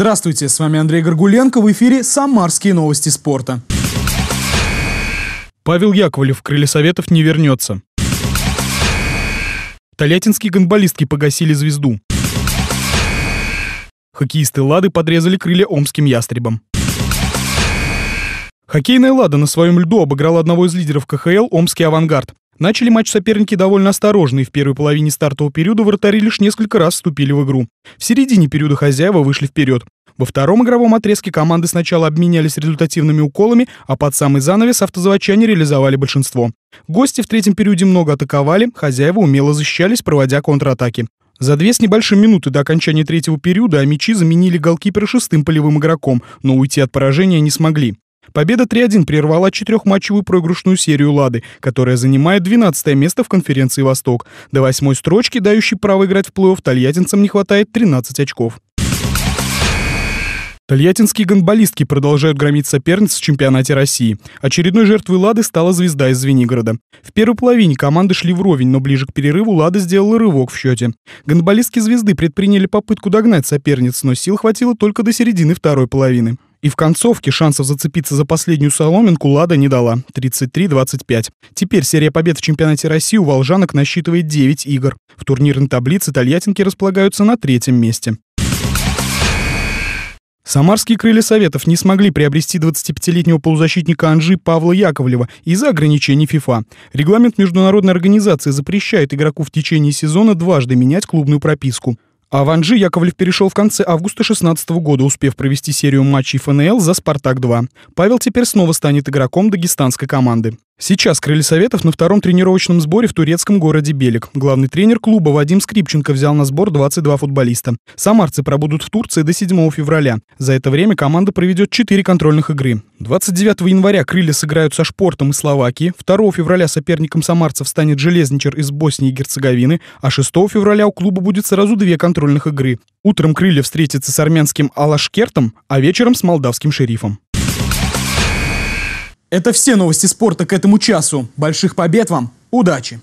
Здравствуйте, с вами Андрей Горгуленко, в эфире «Самарские новости спорта». Павел Яковлев в крыле советов не вернется. Толятинские гонболистки погасили звезду. Хоккеисты «Лады» подрезали крылья омским ястребом. Хоккейная «Лада» на своем льду обыграла одного из лидеров КХЛ «Омский авангард». Начали матч соперники довольно осторожно и в первой половине стартового периода вратари лишь несколько раз вступили в игру. В середине периода хозяева вышли вперед. Во втором игровом отрезке команды сначала обменялись результативными уколами, а под самый занавес автозаводчане реализовали большинство. Гости в третьем периоде много атаковали, хозяева умело защищались, проводя контратаки. За две с небольшим минуты до окончания третьего периода мячи заменили голкипер шестым полевым игроком, но уйти от поражения не смогли. Победа 3-1 прервала четырехматчевую проигрышную серию «Лады», которая занимает 12 место в конференции «Восток». До восьмой строчки, дающей право играть в плей-офф, тольяттинцам не хватает 13 очков. Тольяттинские гандболистки продолжают громить соперниц в чемпионате России. Очередной жертвой «Лады» стала звезда из Звенигорода. В первой половине команды шли вровень, но ближе к перерыву «Лада» сделала рывок в счете. Гандболистки «Звезды» предприняли попытку догнать соперниц, но сил хватило только до середины второй половины. И в концовке шансов зацепиться за последнюю соломинку Лада не дала — 33-25. Теперь серия побед в чемпионате России у «Волжанок» насчитывает 9 игр. В турнирной таблице тольяттинки располагаются на третьем месте. Самарские крылья Советов не смогли приобрести 25-летнего полузащитника Анжи Павла Яковлева из-за ограничений ФИФА. Регламент международной организации запрещает игроку в течение сезона дважды менять клубную прописку. А в Анжи Яковлев перешел в конце августа 2016 года, успев провести серию матчей ФНЛ за «Спартак-2». Павел теперь снова станет игроком дагестанской команды. Сейчас крылья советов на втором тренировочном сборе в турецком городе Белик. Главный тренер клуба Вадим Скрипченко взял на сбор 22 футболиста. Самарцы пробудут в Турции до 7 февраля. За это время команда проведет 4 контрольных игры. 29 января крылья сыграют со Шпортом из Словакии, 2 февраля соперником самарцев станет Железничер из Боснии и Герцеговины, а 6 февраля у клуба будет сразу две контрольных игры. Утром крылья встретятся с армянским Алашкертом, а вечером с молдавским шерифом. Это все новости спорта к этому часу. Больших побед вам, удачи!